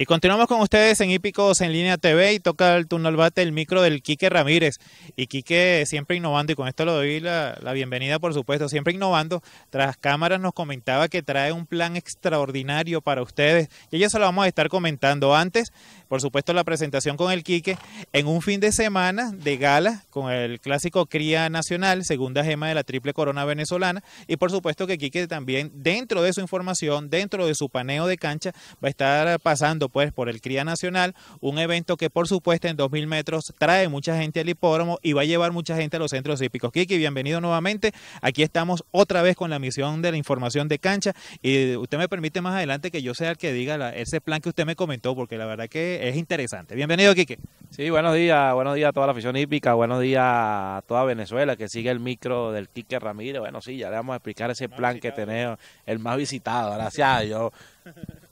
Y continuamos con ustedes en Hípicos en línea TV y toca el turno al bate el micro del Quique Ramírez. Y Quique siempre innovando, y con esto le doy la, la, bienvenida, por supuesto, siempre innovando. Tras cámaras nos comentaba que trae un plan extraordinario para ustedes y ya se lo vamos a estar comentando antes. Por supuesto, la presentación con el Quique en un fin de semana de gala con el clásico Cría Nacional, segunda gema de la triple corona venezolana. Y por supuesto que Quique también, dentro de su información, dentro de su paneo de cancha, va a estar pasando pues por el Cría Nacional, un evento que por supuesto en 2000 metros trae mucha gente al hipódromo y va a llevar mucha gente a los centros hípicos. Kiki, bienvenido nuevamente. Aquí estamos otra vez con la misión de la información de cancha y usted me permite más adelante que yo sea el que diga ese plan que usted me comentó porque la verdad que es interesante. Bienvenido, Kiki. Sí, buenos días, buenos días a toda la afición hípica, buenos días a toda Venezuela que sigue el micro del Quique Ramírez. Bueno, sí, ya le vamos a explicar ese plan que tenemos, el más visitado, gracias a Dios.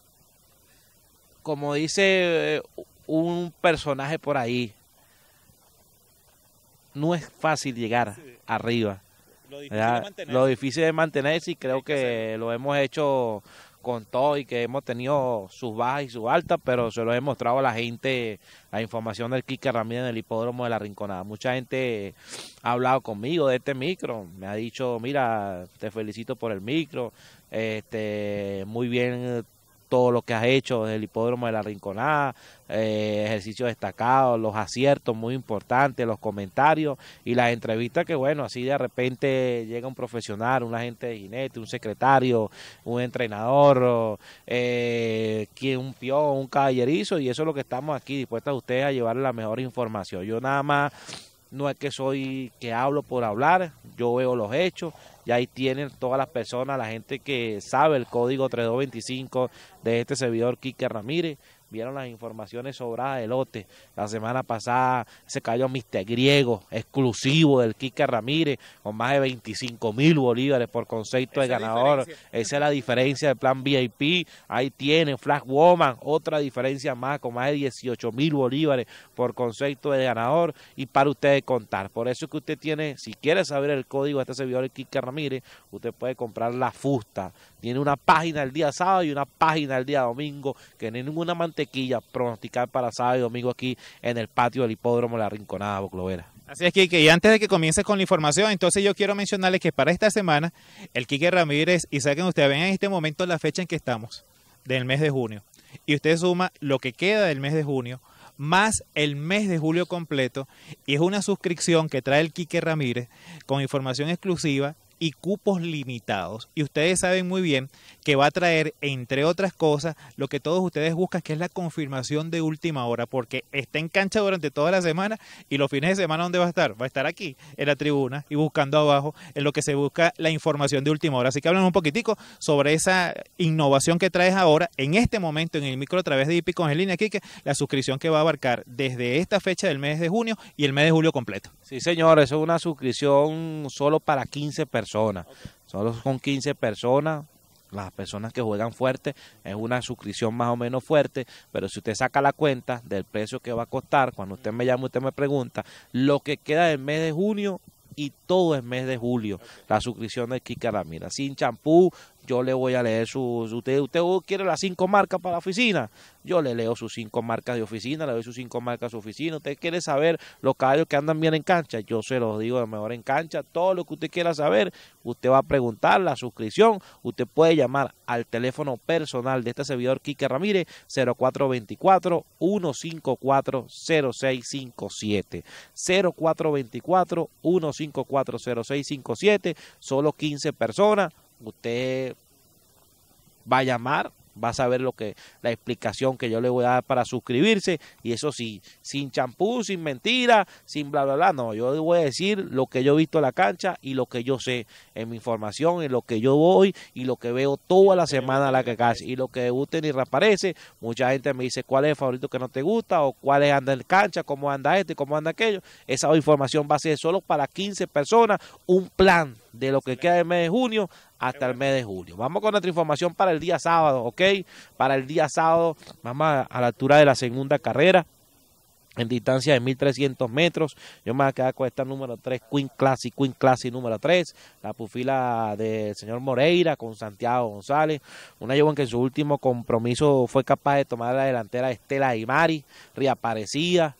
como dice eh, un personaje por ahí, no es fácil llegar arriba. Lo difícil, lo difícil es mantenerse y creo que, lo hemos hecho con todo y que hemos tenido sus bajas y sus altas, pero se lo he mostrado a la gente, la información del Kike Ramírez en el hipódromo de la Rinconada. Mucha gente ha hablado conmigo de este micro, me ha dicho, mira, te felicito por el micro, este, muy bien todo lo que has hecho desde el hipódromo de la Rinconada, eh, ejercicios destacados, los aciertos muy importantes, los comentarios y las entrevistas que, bueno, así de repente llega un profesional, un agente de jinete, un secretario, un entrenador, eh, un peón, un caballerizo y eso es lo que estamos aquí dispuestos a ustedes a llevar la mejor información. Yo nada más no es que soy que hablo por hablar, yo veo los hechos y ahí tienen todas las personas, la gente que sabe el código 3225 de este servidor Quique Ramírez Vieron las informaciones sobradas de lote. La semana pasada se cayó Mister Griego, exclusivo del Quique Ramírez, con más de 25 mil bolívares por concepto de ganador. Esa es la diferencia del plan VIP. Ahí tienen Flash Woman, otra diferencia más, con más de 18 mil bolívares por concepto de ganador. Y para ustedes contar. Por eso es que usted tiene, si quiere saber el código de este servidor, del Quique Ramírez, usted puede comprar la fusta. Tiene una página el día sábado y una página el día domingo, que en ninguna manera tequilla pronosticar para sábado y domingo aquí en el patio del hipódromo La Rinconada Boclovera. Así es, Quique, y antes de que comience con la información, entonces yo quiero mencionarles que para esta semana, el Quique Ramírez, y saquen ustedes, ven en este momento la fecha en que estamos, del mes de junio, y usted suma lo que queda del mes de junio, más el mes de julio completo, y es una suscripción que trae el Quique Ramírez con información exclusiva y cupos limitados. Y ustedes saben muy bien que va a traer, entre otras cosas, lo que todos ustedes buscan, que es la confirmación de última hora, porque está en cancha durante toda la semana y los fines de semana, ¿dónde va a estar? Va a estar aquí, en la tribuna y buscando abajo, en lo que se busca la información de última hora. Así que hablan un poquitico sobre esa innovación que traes ahora, en este momento, en el micro a través de pico en línea, aquí, la suscripción que va a abarcar desde esta fecha del mes de junio y el mes de julio completo. Sí, señor, eso es una suscripción solo para 15 personas personas. Solo con 15 personas, las personas que juegan fuerte, es una suscripción más o menos fuerte, pero si usted saca la cuenta del precio que va a costar, cuando usted me llama, usted me pregunta, lo que queda del mes de junio y todo el mes de julio, la suscripción de Kika mira sin champú, yo le voy a leer sus, usted, usted quiere las cinco marcas para la oficina, yo le leo sus cinco marcas de oficina, le doy sus cinco marcas de su oficina, usted quiere saber los caballos que andan bien en cancha, yo se los digo de mejor en cancha, todo lo que usted quiera saber, usted va a preguntar la suscripción, usted puede llamar al teléfono personal de este servidor Kike Ramírez 0424 154 0657 0424 154 0657, solo 15 personas usted va a llamar, va a saber lo que la explicación que yo le voy a dar para suscribirse y eso sí, sin champú, sin mentira, sin bla bla bla, no, yo le voy a decir lo que yo he visto en la cancha y lo que yo sé en mi información, en lo que yo voy y lo que veo toda la semana a la que casi y lo que guste ni reaparece, mucha gente me dice cuál es el favorito que no te gusta o cuál es anda en cancha, cómo anda este, cómo anda aquello, esa información va a ser solo para 15 personas, un plan de lo que queda del mes de junio hasta el mes de julio. Vamos con nuestra información para el día sábado, ¿ok? Para el día sábado, vamos a, la altura de la segunda carrera en distancia de 1300 metros. Yo me voy a quedar con esta número 3, Queen Classic, Queen Classic número 3, la pufila del señor Moreira con Santiago González. Una joven que en su último compromiso fue capaz de tomar la delantera de Estela Imari, reaparecía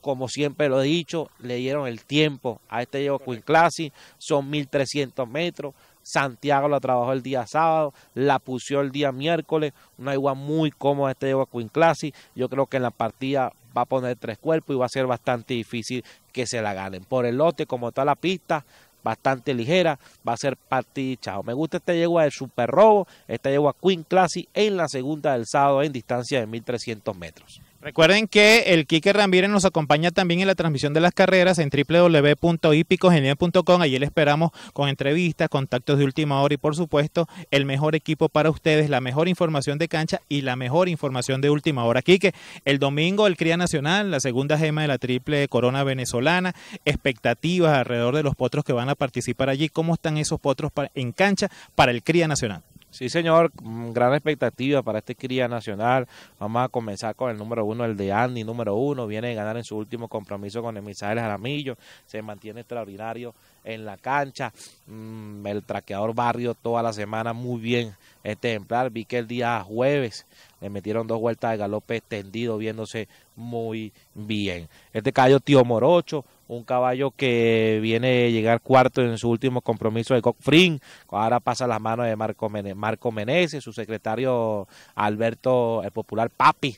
como siempre lo he dicho, le dieron el tiempo a este Yegua Queen Classy, son 1300 metros. Santiago la trabajó el día sábado, la puso el día miércoles, una igual muy cómoda este Yegua Queen Classy, Yo creo que en la partida va a poner tres cuerpos y va a ser bastante difícil que se la ganen. Por el lote, como está la pista, bastante ligera, va a ser partidichado. Me gusta este yegua del Super Robo, esta yegua Queen Classy en la segunda del sábado en distancia de 1300 metros. Recuerden que el Quique Ramírez nos acompaña también en la transmisión de las carreras en www.ipicogenia.com, Allí le esperamos con entrevistas, contactos de última hora y, por supuesto, el mejor equipo para ustedes, la mejor información de cancha y la mejor información de última hora. Quique, el domingo el Cría Nacional, la segunda gema de la triple corona venezolana, expectativas alrededor de los potros que van a participar allí. ¿Cómo están esos potros en cancha para el Cría Nacional? Sí, señor, mm, gran expectativa para este cría nacional. Vamos a comenzar con el número uno, el de Andy, número uno. Viene a ganar en su último compromiso con el Aramillo. Jaramillo. Se mantiene extraordinario en la cancha. Mm, el traqueador Barrio toda la semana muy bien este ejemplar. Vi que el día jueves le metieron dos vueltas de galope extendido, viéndose muy bien. Este caballo Tío Morocho, un caballo que viene a llegar cuarto en su último compromiso de Cockfring, ahora pasa las manos de Marco, Marco Meneses, su secretario Alberto, el popular Papi,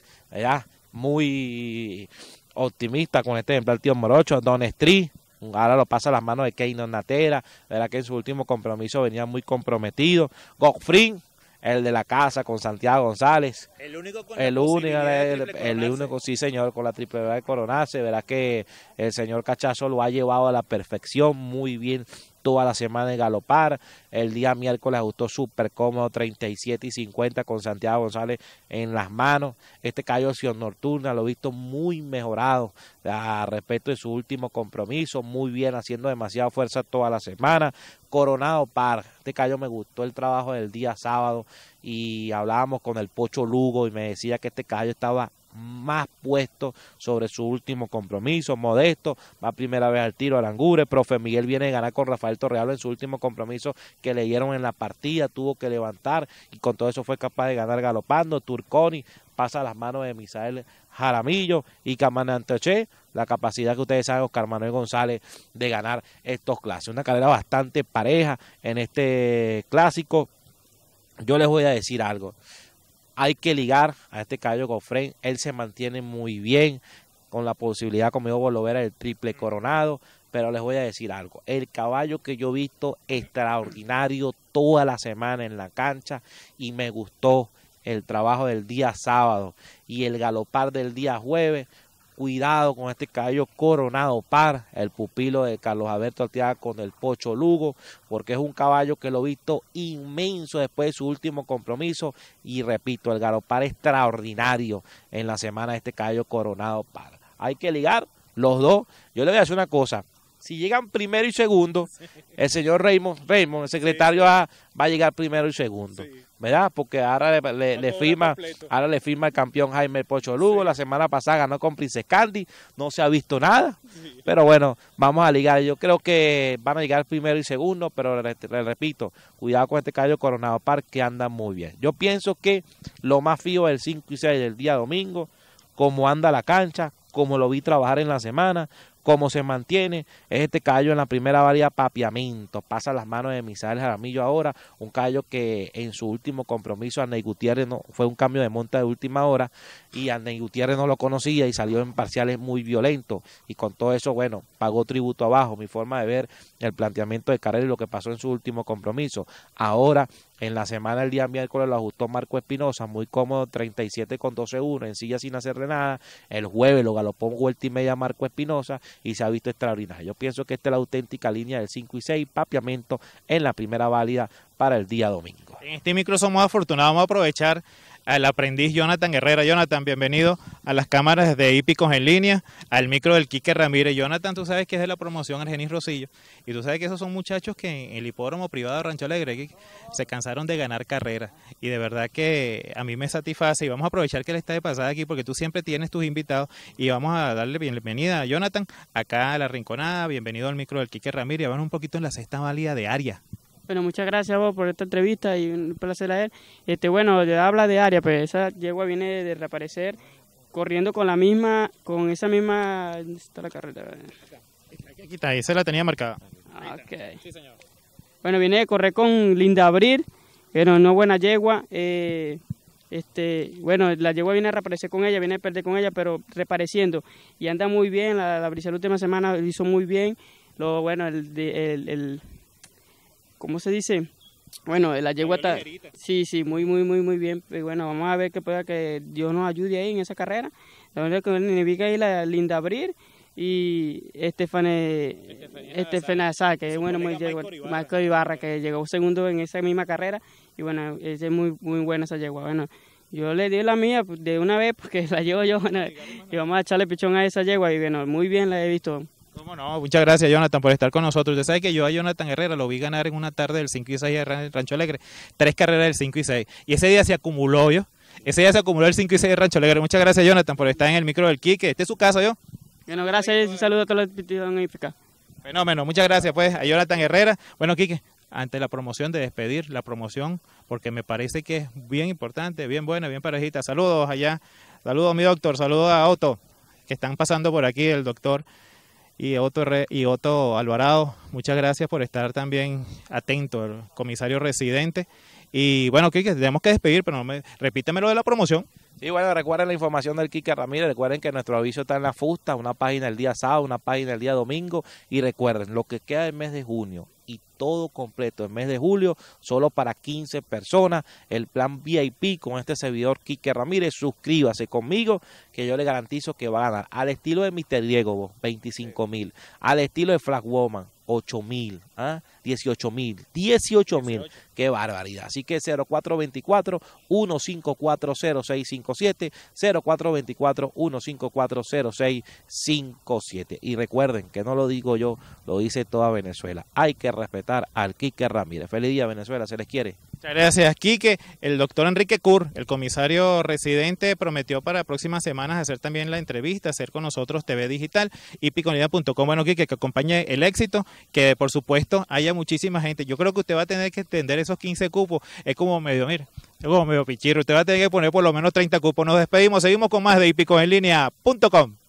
muy optimista con este ejemplar Tío Morocho, Don Street, Ahora lo pasa a las manos de Keino Natera, que en su último compromiso venía muy comprometido. Gokfrin el de la casa con Santiago González. El único con el único, sí señor, con la triple de coronarse. Verá que el señor Cachazo lo ha llevado a la perfección, muy bien toda la semana de galopar. El día miércoles gustó súper cómodo 37 y 50 con Santiago González en las manos. Este callo Sion Nocturna lo he visto muy mejorado a ah, respecto de su último compromiso. Muy bien, haciendo demasiada fuerza toda la semana. Coronado par. Este callo me gustó el trabajo del día sábado y hablábamos con el Pocho Lugo y me decía que este callo estaba más puesto sobre su último compromiso. Modesto va primera vez al tiro Angure, Profe Miguel viene a ganar con Rafael Torreal en su último compromiso que le dieron en la partida. Tuvo que levantar y con todo eso fue capaz de ganar galopando. Turconi pasa a las manos de Misael Jaramillo y Camananteche. La capacidad que ustedes saben, Oscar Manuel González, de ganar estos clases. Una carrera bastante pareja en este clásico. Yo les voy a decir algo hay que ligar a este caballo Gofren. Él se mantiene muy bien con la posibilidad, conmigo de volver el triple coronado. Pero les voy a decir algo. El caballo que yo he visto extraordinario toda la semana en la cancha y me gustó el trabajo del día sábado y el galopar del día jueves cuidado con este caballo coronado par, el pupilo de Carlos Alberto Arteaga con el Pocho Lugo, porque es un caballo que lo he visto inmenso después de su último compromiso y repito, el galopar extraordinario en la semana de este caballo coronado par. Hay que ligar los dos. Yo le voy a decir una cosa, si llegan primero y segundo, el señor Raymond, Raymond el secretario, va, a llegar primero y segundo. ¿Verdad? Porque ahora le, firma ahora le firma el campeón Jaime Pocho Lugo. La semana pasada ganó con Prince Candy. No se ha visto nada. Pero bueno, vamos a ligar. Yo creo que van a llegar primero y segundo. Pero le, repito, cuidado con este callo Coronado Park que anda muy bien. Yo pienso que lo más fijo es el 5 y 6 del día domingo. Cómo anda la cancha, como lo vi trabajar en la semana, como se mantiene, este callo en la primera varía papiamento. Pasa las manos de Misael Jaramillo ahora. Un callo que en su último compromiso, ney Gutiérrez no, fue un cambio de monta de última hora. Y ney Gutiérrez no lo conocía y salió en parciales muy violentos. Y con todo eso, bueno, pagó tributo abajo. Mi forma de ver el planteamiento de Carrera y lo que pasó en su último compromiso. Ahora en la semana, el día miércoles, lo ajustó Marco Espinosa, muy cómodo, 37 con 12-1, en silla sin hacerle nada. El jueves lo galopó un vuelta y media Marco Espinosa y se ha visto extraordinario. Yo pienso que esta es la auténtica línea del 5 y 6, papiamento en la primera válida para el día domingo. En este micro somos afortunados, vamos a aprovechar al aprendiz Jonathan Herrera. Jonathan, bienvenido a las cámaras de Hípicos en línea, al micro del Quique Ramírez. Jonathan, tú sabes que es de la promoción Argenis Rosillo y tú sabes que esos son muchachos que en el hipódromo privado de Rancho Alegre se cansaron de ganar carreras y de verdad que a mí me satisface y vamos a aprovechar que él está de pasada aquí porque tú siempre tienes tus invitados y vamos a darle bienvenida a Jonathan acá a La Rinconada, bienvenido al micro del Quique Ramírez, vamos un poquito en la sexta válida de área. Bueno, muchas gracias a vos por esta entrevista y un placer a él. Este, bueno, habla de área, pero pues, esa yegua viene de reaparecer corriendo con la misma, con esa misma, está la carrera. Aquí está, esa la tenía marcada. Ah, sí, señor. Bueno, viene de correr con Linda Abril, pero no buena yegua. Eh, este, bueno, la yegua viene a reaparecer con ella, viene a perder con ella, pero reapareciendo. Y anda muy bien, la, la brisa la última semana hizo muy bien. Lo, bueno, el ¿cómo se dice? Bueno, la yegua está... Sí, sí, muy, muy, muy, muy bien. Y bueno, vamos a ver que pueda que Dios nos ayude ahí en esa carrera. La que significa ahí la Linda Abrir y Estefane, Estefane Azá, que es bueno, muy yegua, Marco Ibarra, que llegó segundo en esa misma carrera. Y bueno, es muy, muy buena esa yegua. Bueno, yo le di la mía de una vez porque la llevo yo. y vamos a echarle pichón a esa yegua y bueno, muy bien la he visto. Muchas gracias, Jonathan, por estar con nosotros. Usted sabe que yo a Jonathan Herrera lo vi ganar en una tarde del 5 y 6 de Rancho Alegre. Tres carreras del 5 y 6. Y ese día se acumuló, yo. Ese día se acumuló el 5 y 6 de Rancho Alegre. Muchas gracias, Jonathan, por estar en el micro del Quique. Este es su caso yo. Bueno, gracias y un saludo a todos los que en Fenómeno, muchas gracias pues a Jonathan Herrera. Bueno, Quique, ante la promoción de despedir, la promoción, porque me parece que es bien importante, bien buena, bien parejita. Saludos allá, saludos mi doctor, saludos a Otto, que están pasando por aquí, el doctor y Otto, y Otto Alvarado. Muchas gracias por estar también atento, el comisario residente. Y bueno, Kike, tenemos que despedir, pero no me, repíteme lo de la promoción. Sí, bueno, recuerden la información del Kike Ramírez, recuerden que nuestro aviso está en la fusta, una página el día sábado, una página el día domingo, y recuerden, lo que queda el mes de junio y todo completo en mes de julio, solo para 15 personas. El plan VIP con este servidor Quique Ramírez. Suscríbase conmigo, que yo le garantizo que va a ganar. Al estilo de Mr. Diego, 25 mil. Al estilo de Flag Woman, 8 mil, 18 ¿ah? mil, 18 mil, qué barbaridad. Así que 0424-1540657, 0424-1540657. Y recuerden que no lo digo yo, lo dice toda Venezuela. Hay que respetar al Quique Ramírez. Feliz día, Venezuela, se les quiere. Muchas gracias, Quique. El doctor Enrique Cur, el comisario residente, prometió para próximas semanas hacer también la entrevista, hacer con nosotros TV Digital y Bueno, Quique, que acompañe el éxito, que por supuesto haya muchísima gente. Yo creo que usted va a tener que extender esos 15 cupos. Es como medio, mira, es como medio pichirro. Usted va a tener que poner por lo menos 30 cupos. Nos despedimos, seguimos con más de hipicoenlinea.com.